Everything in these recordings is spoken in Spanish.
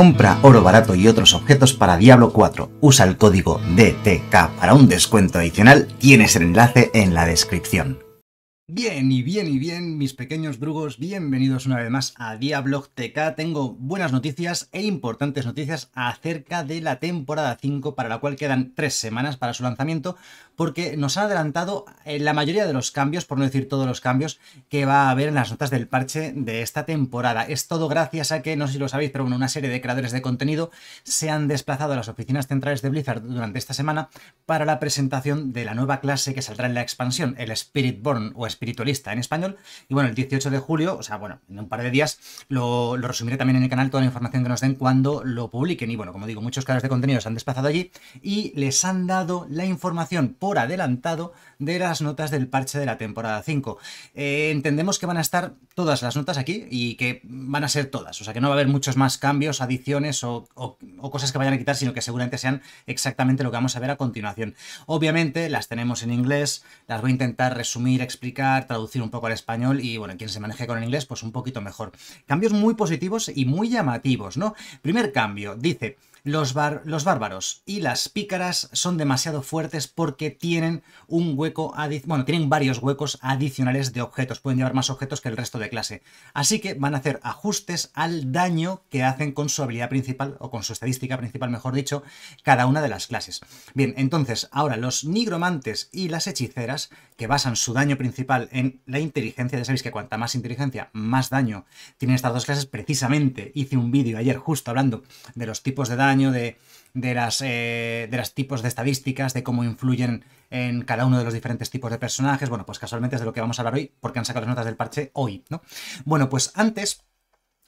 Compra oro barato y otros objetos para Diablo 4. Usa el código DTK para un descuento adicional. Tienes el enlace en la descripción. Bien, y bien, y bien, mis pequeños drugos, bienvenidos una vez más a Diablo TK. Tengo buenas noticias e importantes noticias acerca de la temporada 5, para la cual quedan tres semanas para su lanzamiento, porque nos han adelantado eh, la mayoría de los cambios, por no decir todos los cambios, que va a haber en las notas del parche de esta temporada. Es todo gracias a que, no sé si lo sabéis, pero bueno, una serie de creadores de contenido se han desplazado a las oficinas centrales de Blizzard durante esta semana para la presentación de la nueva clase que saldrá en la expansión, el Spiritborn o Espiritualista en español. Y bueno, el 18 de julio, o sea, bueno, en un par de días lo, resumiré también en el canal toda la información que nos den cuando lo publiquen. Y bueno, como digo, muchos creadores de contenido se han desplazado allí y les han dado la información adelantado de las notas del parche de la temporada 5. Eh, entendemos que van a estar todas las notas aquí y que van a ser todas, o sea que no va a haber muchos más cambios, adiciones o, o cosas que vayan a quitar, sino que seguramente sean exactamente lo que vamos a ver a continuación. Obviamente las tenemos en inglés, las voy a intentar resumir, explicar, traducir un poco al español y bueno, quien se maneje con el inglés pues un poquito mejor. Cambios muy positivos y muy llamativos, ¿no? Primer cambio, dice los, los bárbaros y las pícaras son demasiado fuertes porque tienen un hueco, bueno, tienen varios huecos adicionales de objetos, pueden llevar más objetos que el resto de clase. Así que van a hacer ajustes al daño que hacen con su habilidad principal, o con su estadística principal, mejor dicho, cada una de las clases. Bien, entonces, ahora los nigromantes y las hechiceras, que basan su daño principal en la inteligencia, ya sabéis que cuanta más inteligencia, más daño tienen estas dos clases, precisamente hice un vídeo ayer justo hablando de los tipos de daño año de, las, eh, de los tipos de estadísticas, de cómo influyen en cada uno de los diferentes tipos de personajes. Bueno, pues casualmente es de lo que vamos a hablar hoy, porque han sacado las notas del parche hoy, ¿no? Bueno, pues antes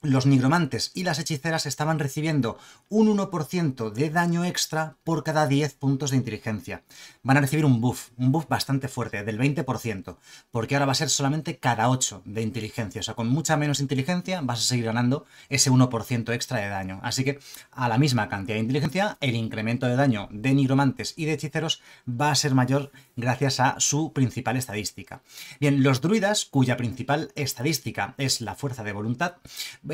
los nigromantes y las hechiceras estaban recibiendo un 1% de daño extra por cada 10 puntos de inteligencia. Van a recibir un buff, un buff bastante fuerte, del 20%, porque ahora va a ser solamente cada 8 de inteligencia. O sea, con mucha menos inteligencia vas a seguir ganando ese 1% extra de daño. Así que a la misma cantidad de inteligencia, el incremento de daño de nigromantes y de hechiceros va a ser mayor gracias a su principal estadística. Bien, los druidas, cuya principal estadística es la fuerza de voluntad,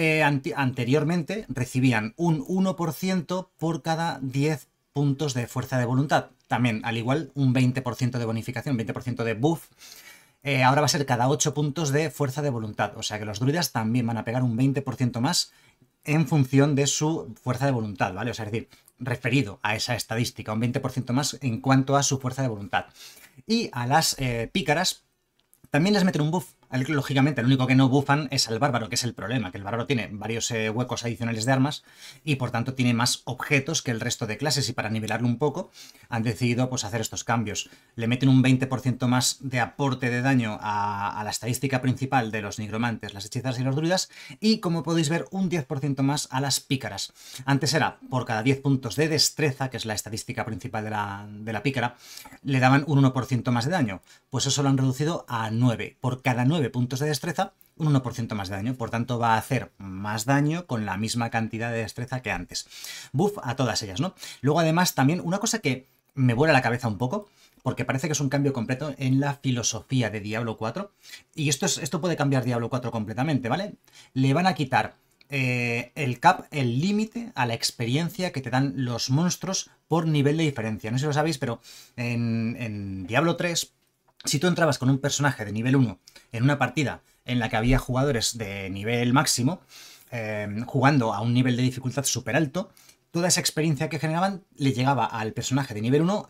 eh, anteriormente recibían un 1% por cada 10 puntos de fuerza de voluntad. También, al igual, un 20% de bonificación, 20% de buff. Eh, ahora va a ser cada 8 puntos de fuerza de voluntad. O sea que los druidas también van a pegar un 20% más en función de su fuerza de voluntad, ¿vale? O sea, es decir, referido a esa estadística, un 20% más en cuanto a su fuerza de voluntad. Y a las eh, pícaras también les meten un buff Lógicamente, el único que no bufan es al bárbaro, que es el problema, que el bárbaro tiene varios eh, huecos adicionales de armas y por tanto tiene más objetos que el resto de clases y para nivelarlo un poco han decidido pues, hacer estos cambios. Le meten un 20% más de aporte de daño a, la estadística principal de los nigromantes, las hechizas y los druidas y como podéis ver un 10% más a las pícaras. Antes era por cada 10 puntos de destreza, que es la estadística principal de la, de la pícara, le daban un 1% más de daño. Pues eso lo han reducido a 9. Por cada 9 puntos de destreza, un 1% más de daño. Por tanto, va a hacer más daño con la misma cantidad de destreza que antes. Buff a todas ellas, ¿no? Luego, además, también una cosa que me vuela la cabeza un poco, porque parece que es un cambio completo en la filosofía de Diablo 4. Y esto, es, esto puede cambiar Diablo 4 completamente, ¿vale? Le van a quitar eh, el cap, el límite a la experiencia que te dan los monstruos por nivel de diferencia. No sé si lo sabéis, pero en, en Diablo 3 si tú entrabas con un personaje de nivel 1 en una partida en la que había jugadores de nivel máximo, em, jugando a un nivel de dificultad súper alto, toda esa experiencia que generaban le llegaba al personaje de nivel 1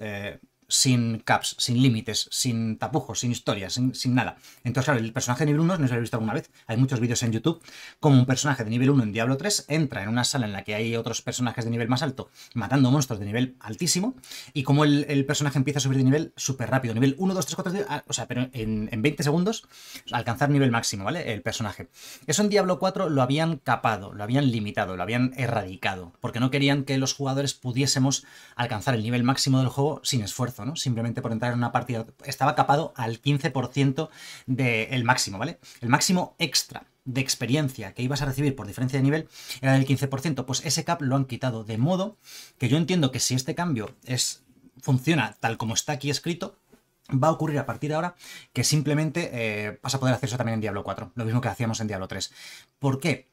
sin caps, sin límites, sin tapujos, sin historias, sin, nada. Entonces, claro, el personaje de nivel 1, no os lo he visto alguna vez, hay muchos vídeos en YouTube, como un personaje de nivel 1 en Diablo 3 entra en una sala en la que hay otros personajes de nivel más alto matando monstruos de nivel altísimo, y como el, personaje empieza a subir de nivel súper rápido, nivel 1, 2, 3, 4, o sea, pero en, en 20 segundos alcanzar nivel máximo, ¿vale? El personaje. Eso en Diablo 4 lo habían capado, lo habían limitado, lo habían erradicado, porque no querían que los jugadores pudiésemos alcanzar el nivel máximo del juego sin esfuerzo Simplemente por entrar en una partida. Estaba capado al 15% del máximo, ¿vale? El máximo extra de experiencia que ibas a recibir por diferencia de nivel era del 15%. Pues ese cap lo han quitado. De modo que yo entiendo que si este cambio es, funciona tal como está aquí escrito, va a ocurrir a partir de ahora que simplemente eh, vas a poder hacer eso también en Diablo 4, lo mismo que hacíamos en Diablo 3. ¿Por qué?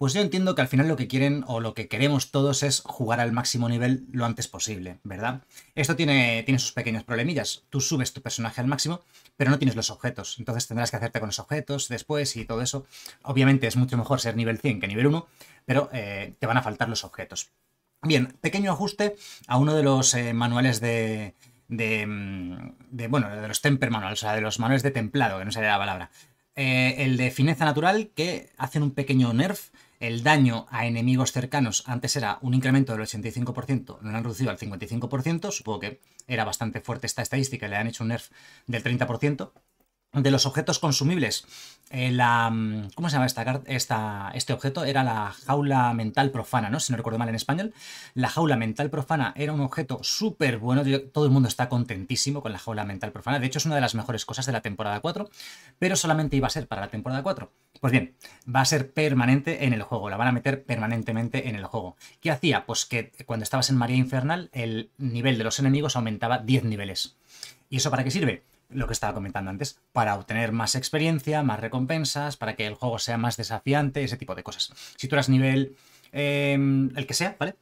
Pues yo entiendo que al final lo que quieren o lo que queremos todos es jugar al máximo nivel lo antes posible, ¿verdad? Esto tiene, tiene sus pequeños problemillas. Tú subes tu personaje al máximo, pero no tienes los objetos. Entonces tendrás que hacerte con los objetos después y todo eso. Obviamente es mucho mejor ser nivel 100 que nivel 1, pero eh, te van a faltar los objetos. Bien, pequeño ajuste a uno de los eh, manuales de, mm, de, bueno, de los temper manuals, o sea, de los manuales de templado, que no sería la palabra. Eh, el de fineza natural, que hacen un pequeño nerf el daño a enemigos cercanos antes era un incremento del 85%, lo han reducido al 55%, supongo que era bastante fuerte esta estadística, le han hecho un nerf del 30%, de los objetos consumibles. Eh, la, mm, ¿Cómo se llama esta, esta, este objeto? Era la jaula mental profana, ¿no? Si no recuerdo mal en español. La jaula mental profana era un objeto súper bueno. Todo el mundo está contentísimo con la jaula mental profana. De hecho, es una de las mejores cosas de la temporada 4, pero solamente iba a ser para la temporada 4. Pues bien, va a ser permanente en el juego. La van a meter permanentemente en el juego. ¿Qué hacía? Pues que cuando estabas en María Infernal, el nivel de los enemigos aumentaba 10 niveles. ¿Y eso para qué sirve? lo que estaba comentando antes, para obtener más experiencia, más recompensas, para que el juego sea más desafiante, ese tipo de cosas. Si tú eras nivel eh, el que sea, ¿vale?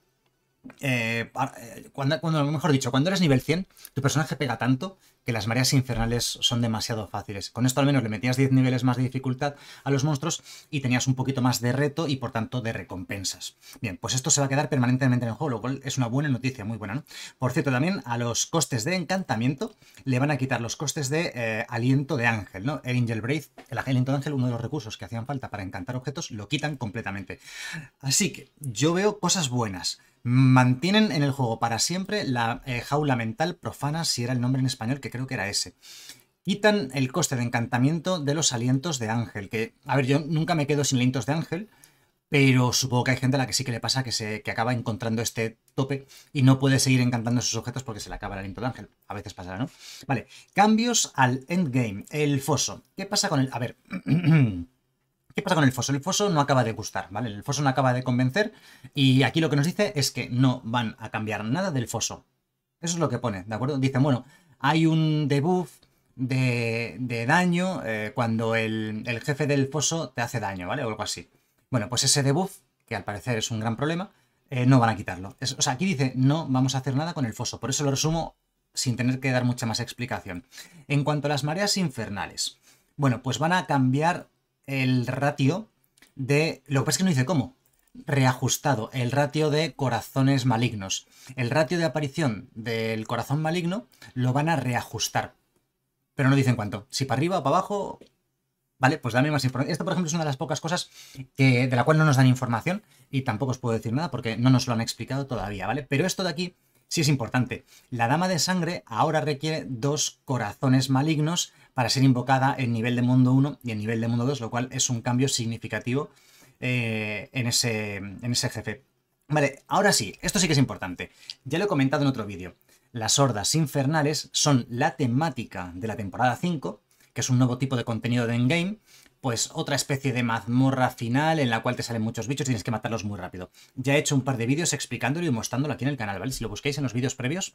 Eh, eh, cuando, cuando, mejor dicho, cuando eres nivel 100, tu personaje pega tanto que las mareas infernales son demasiado fáciles. Con esto al menos le metías 10 niveles más de dificultad a los monstruos y tenías un poquito más de reto y por tanto de recompensas. Bien, pues esto se va a quedar permanentemente en el juego, lo cual es una buena noticia, muy buena, Por cierto, también a los costes de encantamiento le van a quitar los costes de eh, aliento de ángel, ¿no? El Angel Braith, el aliento de ángel, uno de los recursos que hacían falta para encantar objetos, lo quitan completamente. Así que yo veo cosas buenas mantienen en el juego para siempre la eh, jaula mental profana, si era el nombre en español, que creo que era ese. Quitan el coste de encantamiento de los alientos de ángel, que, a ver, yo nunca me quedo sin alientos de ángel, pero supongo que hay gente a la que sí que le pasa que, se, que acaba encontrando este tope y no puede seguir encantando sus objetos porque se le acaba el aliento de ángel. A veces pasará, ¿no? Vale, cambios al endgame, el foso. ¿Qué pasa con el...? A ver... ¿Qué pasa con el foso? El foso no acaba de gustar, ¿vale? El foso no acaba de convencer y aquí lo que nos dice es que no van a cambiar nada del foso. Eso es lo que pone, ¿de acuerdo? Dicen, bueno, hay un debuff de, daño eh, cuando el, jefe del foso te hace daño, ¿vale? O algo así. Bueno, pues ese debuff, que al parecer es un gran problema, eh, no van a quitarlo. o sea, aquí dice, no vamos a hacer nada con el foso. Por eso lo resumo sin tener que dar mucha más explicación. En cuanto a las mareas infernales, bueno, pues van a cambiar el ratio de... Lo que pasa es que no dice cómo. Reajustado, el ratio de corazones malignos. El ratio de aparición del corazón maligno lo van a reajustar. Pero no dicen cuánto. Si para arriba o para abajo... Vale, pues dame más información. Esto, por ejemplo, es una de las pocas cosas que, de la cual no nos dan información y tampoco os puedo decir nada porque no nos lo han explicado todavía, ¿vale? Pero esto de aquí sí es importante. La dama de sangre ahora requiere dos corazones malignos para ser invocada en nivel de mundo 1 y en nivel de mundo 2, lo cual es un cambio significativo eh, en, ese, en ese jefe. Vale, ahora sí, esto sí que es importante. Ya lo he comentado en otro vídeo. Las hordas infernales son la temática de la temporada 5, que es un nuevo tipo de contenido de endgame, pues otra especie de mazmorra final en la cual te salen muchos bichos y tienes que matarlos muy rápido. Ya he hecho un par de vídeos explicándolo y mostrándolo aquí en el canal, ¿vale? Si lo buscáis en los vídeos previos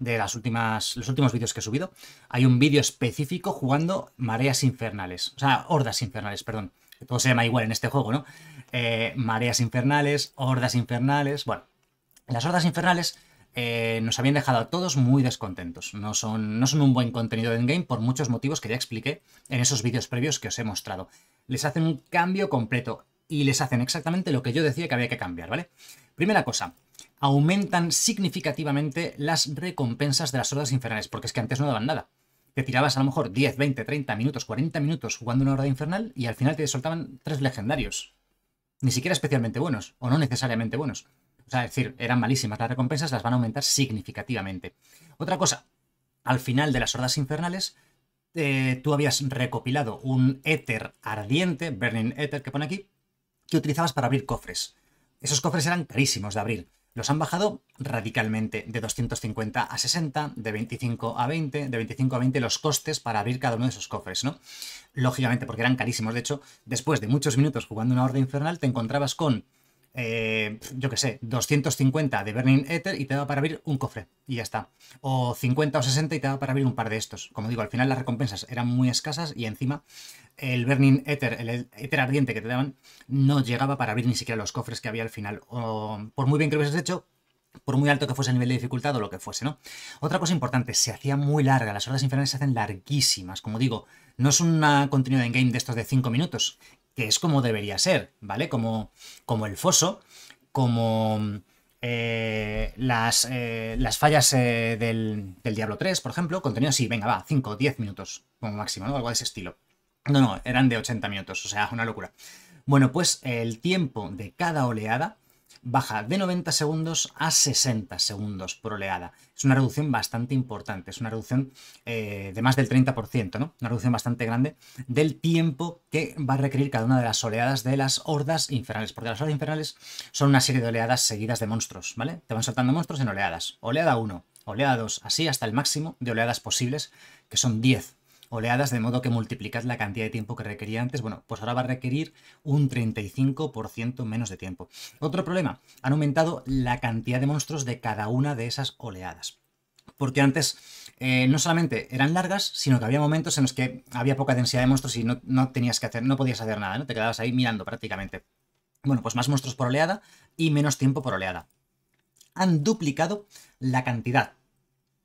de las últimas, los últimos vídeos que he subido, hay un vídeo específico jugando mareas infernales, o sea, hordas infernales, perdón. Todo se llama igual en este juego, ¿no? Eh, mareas infernales, hordas infernales, bueno. Las hordas infernales eh, nos habían dejado a todos muy descontentos. No son, no son un buen contenido de endgame por muchos motivos que ya expliqué en esos vídeos previos que os he mostrado. Les hacen un cambio completo y les hacen exactamente lo que yo decía que había que cambiar, ¿vale? Primera cosa, aumentan significativamente las recompensas de las hordas infernales, porque es que antes no daban nada. Te tirabas a lo mejor 10, 20, 30 minutos, 40 minutos jugando una horda infernal y al final te soltaban tres legendarios. Ni siquiera especialmente buenos, o no necesariamente buenos. O sea, es decir, eran malísimas las recompensas, las van a aumentar significativamente. Otra cosa, al final de las hordas infernales, eh, tú habías recopilado un éter ardiente, Burning Ether que pone aquí, que utilizabas para abrir cofres. Esos cofres eran carísimos de abrir. Los han bajado radicalmente, de 250 a 60, de 25 a 20, de 25 a 20 los costes para abrir cada uno de esos cofres, ¿no? Lógicamente, porque eran carísimos. De hecho, después de muchos minutos jugando una horda infernal, te encontrabas con eh, yo qué sé, 250 de Burning Ether y te daba para abrir un cofre y ya está. O 50 o 60 y te daba para abrir un par de estos. Como digo, al final las recompensas eran muy escasas y encima el Burning Ether, el Ether ardiente que te daban, no llegaba para abrir ni siquiera los cofres que había al final. O, por muy bien que lo hubieses hecho, por muy alto que fuese el nivel de dificultad o lo que fuese, ¿no? Otra cosa importante, se hacía muy larga, las horas infernales se hacen larguísimas, como digo, no es una continuidad en game de estos de 5 minutos, que es como debería ser, ¿vale? Como, como el foso, como eh, las, eh, las, fallas eh, del, Diablo 3, por ejemplo, contenido así, venga, va, 5, 10 minutos como máximo, ¿no? Algo de ese estilo. No, no, eran de 80 minutos, o sea, una locura. Bueno, pues el tiempo de cada oleada baja de 90 segundos a 60 segundos por oleada. Es una reducción bastante importante, es una reducción eh, de más del 30%, ¿no? Una reducción bastante grande del tiempo que va a requerir cada una de las oleadas de las hordas infernales, porque las hordas infernales son una serie de oleadas seguidas de monstruos, ¿vale? Te van saltando monstruos en oleadas. Oleada 1, oleada 2, así hasta el máximo de oleadas posibles, que son 10 oleadas, de modo que multiplicad la cantidad de tiempo que requería antes. Bueno, pues ahora va a requerir un 35% menos de tiempo. Otro problema, han aumentado la cantidad de monstruos de cada una de esas oleadas. Porque antes eh, no solamente eran largas, sino que había momentos en los que había poca densidad de monstruos y no, no tenías que hacer, no podías hacer nada, ¿no? Te quedabas ahí mirando prácticamente. Bueno, pues más monstruos por oleada y menos tiempo por oleada. Han duplicado la cantidad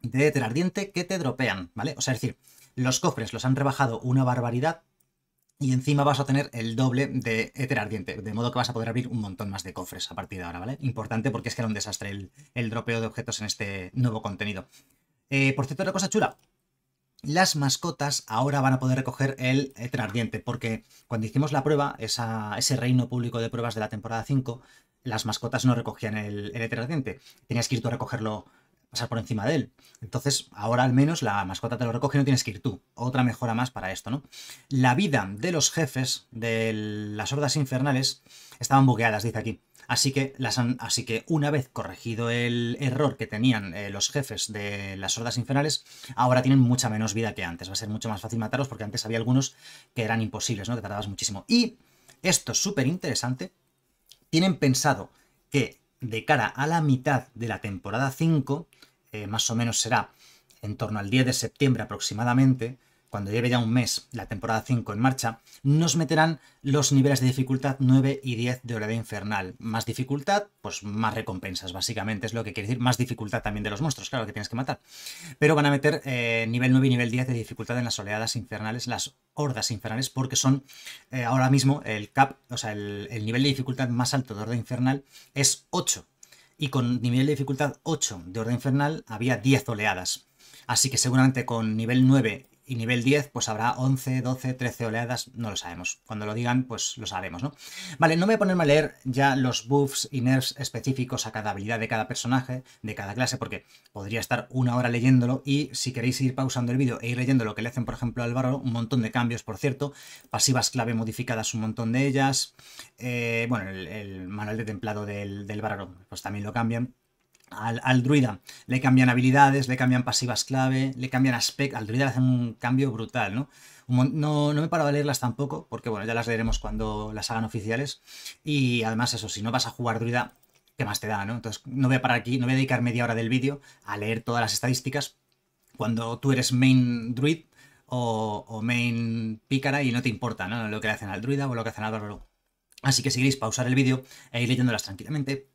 de ardiente que te dropean, ¿vale? O sea, es decir, los cofres los han rebajado una barbaridad y encima vas a tener el doble de éter ardiente, de modo que vas a poder abrir un montón más de cofres a partir de ahora, ¿vale? Importante porque es que era un desastre el, dropeo de objetos en este nuevo contenido. Eh, por cierto, otra cosa chula. Las mascotas ahora van a poder recoger el éter ardiente, porque cuando hicimos la prueba, esa, ese reino público de pruebas de la temporada 5, las mascotas no recogían el, el ardiente. Tenías que ir tú a recogerlo pasar por encima de él. Entonces, ahora al menos la mascota te lo recoge y no tienes que ir tú. Otra mejora más para esto, ¿no? La vida de los jefes de las hordas infernales estaban bugueadas, dice aquí. Así que, las han, así que una vez corregido el error que tenían eh, los jefes de las hordas infernales, ahora tienen mucha menos vida que antes. Va a ser mucho más fácil matarlos porque antes había algunos que eran imposibles, ¿no? Que tardabas muchísimo. Y esto es súper interesante. Tienen pensado que de cara a la mitad de la temporada 5, eh, más o menos será en torno al 10 de septiembre aproximadamente, cuando lleve ya un mes la temporada 5 en marcha, nos meterán los niveles de dificultad 9 y 10 de Oleada Infernal. Más dificultad, pues más recompensas, básicamente es lo que quiere decir. Más dificultad también de los monstruos, claro, que tienes que matar. Pero van a meter eh, nivel 9 y nivel 10 de dificultad en las oleadas infernales, las hordas infernales, porque son eh, ahora mismo el cap, o sea, el, nivel de dificultad más alto de Horda Infernal es 8. Y con nivel de dificultad 8 de Horda Infernal había 10 oleadas. Así que seguramente con nivel 9 y nivel 10 pues habrá 11, 12, 13 oleadas, no lo sabemos. Cuando lo digan pues lo sabemos, ¿no? Vale, no voy a ponerme a leer ya los buffs y nerfs específicos a cada habilidad de cada personaje, de cada clase, porque podría estar una hora leyéndolo y si queréis ir pausando el vídeo e ir leyendo lo que le hacen por ejemplo al barro un montón de cambios por cierto, pasivas clave modificadas un montón de ellas, eh, bueno, el, manual de templado del, del pues también lo cambian al, druida. Le cambian habilidades, le cambian pasivas clave, le cambian aspecto. Al druida le hacen un cambio brutal, ¿no? No, no me paro a leerlas tampoco, porque bueno, ya las leeremos cuando las hagan oficiales. Y además, eso, si no vas a jugar druida, ¿qué más te da, no? Entonces, no voy a parar aquí, no voy a dedicar media hora del vídeo a leer todas las estadísticas cuando tú eres main druid o, main pícara y no te importa, ¿no? Lo que le hacen al druida o lo que hacen al bárbaro. Así que seguiréis, pausar el vídeo e ir leyéndolas tranquilamente,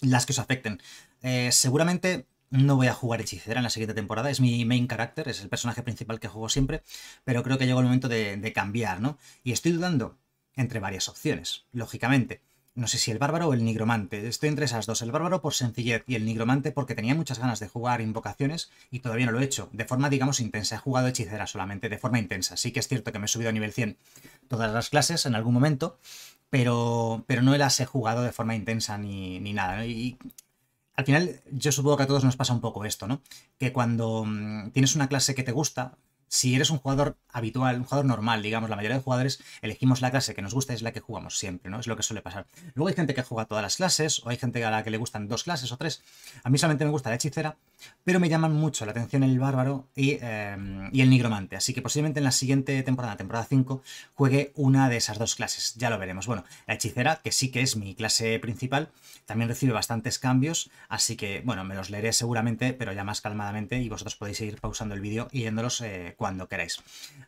las que os afecten. Eh, seguramente no voy a jugar hechicera en la siguiente temporada, es mi main character, es el personaje principal que juego siempre, pero creo que llegó el momento de, de cambiar, ¿no? Y estoy dudando entre varias opciones, lógicamente. No sé si el bárbaro o el nigromante. Estoy entre esas dos, el bárbaro por sencillez y el nigromante porque tenía muchas ganas de jugar invocaciones y todavía no lo he hecho. De forma, digamos, intensa. He jugado hechicera solamente, de forma intensa. Sí que es cierto que me he subido a nivel 100 todas las clases en algún momento, pero, pero no las he jugado de forma intensa ni, ni nada. Y, al final, yo supongo que a todos nos pasa un poco esto, ¿no? Que cuando mm, tienes una clase que te gusta, si eres un jugador habitual, un jugador normal, digamos, la mayoría de jugadores elegimos la clase que nos gusta y es la que jugamos siempre, ¿no? Es lo que suele pasar. Luego hay gente que juega todas las clases, o hay gente a la que le gustan dos clases o tres. A mí solamente me gusta la hechicera, pero me llaman mucho la atención el bárbaro y, em, el nigromante. Así que posiblemente en la siguiente temporada, temporada 5, juegue una de esas dos clases. Ya lo veremos. Bueno, la hechicera, que sí que es mi clase principal, también recibe bastantes cambios, así que, bueno, me los leeré seguramente, pero ya más calmadamente, y vosotros podéis ir pausando el vídeo y yéndolos eh, cuando queráis.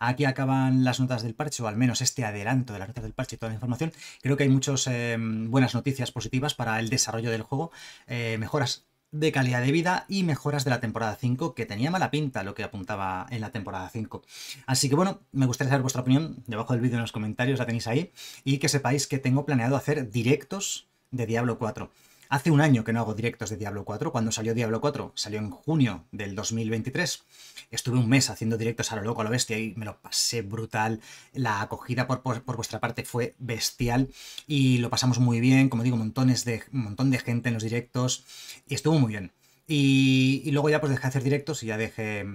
Aquí acaban las notas del parche, o al menos este adelanto de las notas del parche y toda la información. Creo que hay muchas em, buenas noticias positivas para el desarrollo del juego, eh, mejoras de calidad de vida y mejoras de la temporada 5, que tenía mala pinta lo que apuntaba en la temporada 5. Así que bueno, me gustaría saber vuestra opinión, debajo del vídeo en los comentarios la tenéis ahí, y que sepáis que tengo planeado hacer directos de Diablo 4. Hace un año que no hago directos de Diablo 4. Cuando salió Diablo 4, salió en junio del 2023. Estuve un mes haciendo directos a lo loco, a lo bestia, y me lo pasé brutal. La acogida por, vuestra parte fue bestial y lo pasamos muy bien. Como digo, montones de, un montón de gente en los directos y estuvo muy bien. Y, luego ya pues dejé hacer directos y ya dejé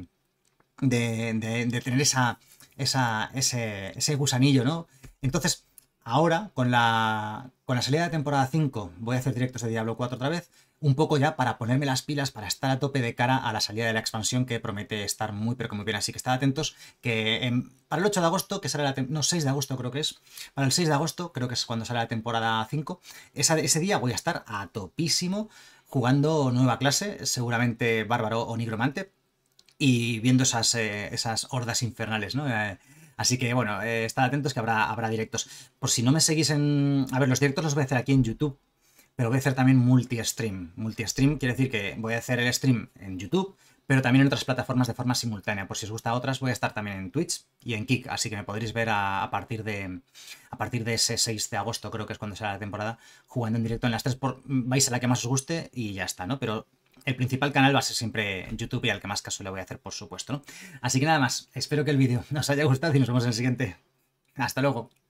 de, de, tener esa, esa, ese, ese gusanillo, ¿no? Entonces, ahora, con la, con la salida de temporada 5, voy a hacer directos de Diablo 4 otra vez, un poco ya para ponerme las pilas, para estar a tope de cara a la salida de la expansión que promete estar muy pero que muy bien. Así que estad atentos que para el 8 de agosto, que sale la no, 6 de agosto creo que es, para el 6 de agosto creo que es cuando sale la temporada 5, ese día voy a estar a topísimo jugando nueva clase, seguramente bárbaro o nigromante, y viendo esas, eh, esas hordas infernales, ¿no? Eh, Así que bueno, eh, estad atentos que habrá, habrá directos. Por si no me seguís en... A ver, los directos los voy a hacer aquí en YouTube, pero voy a hacer también multi-stream. Multi-stream quiere decir que voy a hacer el stream en YouTube, pero también en otras plataformas de forma simultánea. Por si os gusta otras, voy a estar también en Twitch y en Kick, así que me podréis ver a, partir de, a partir de ese 6 de agosto, creo que es cuando será la temporada, jugando en directo en las tres. vais a la que más os guste y ya está, ¿no? Pero el principal canal va a ser siempre YouTube y al que más caso le voy a hacer, por supuesto. Así que nada más, espero que el vídeo os haya gustado y nos vemos en el siguiente. Hasta luego.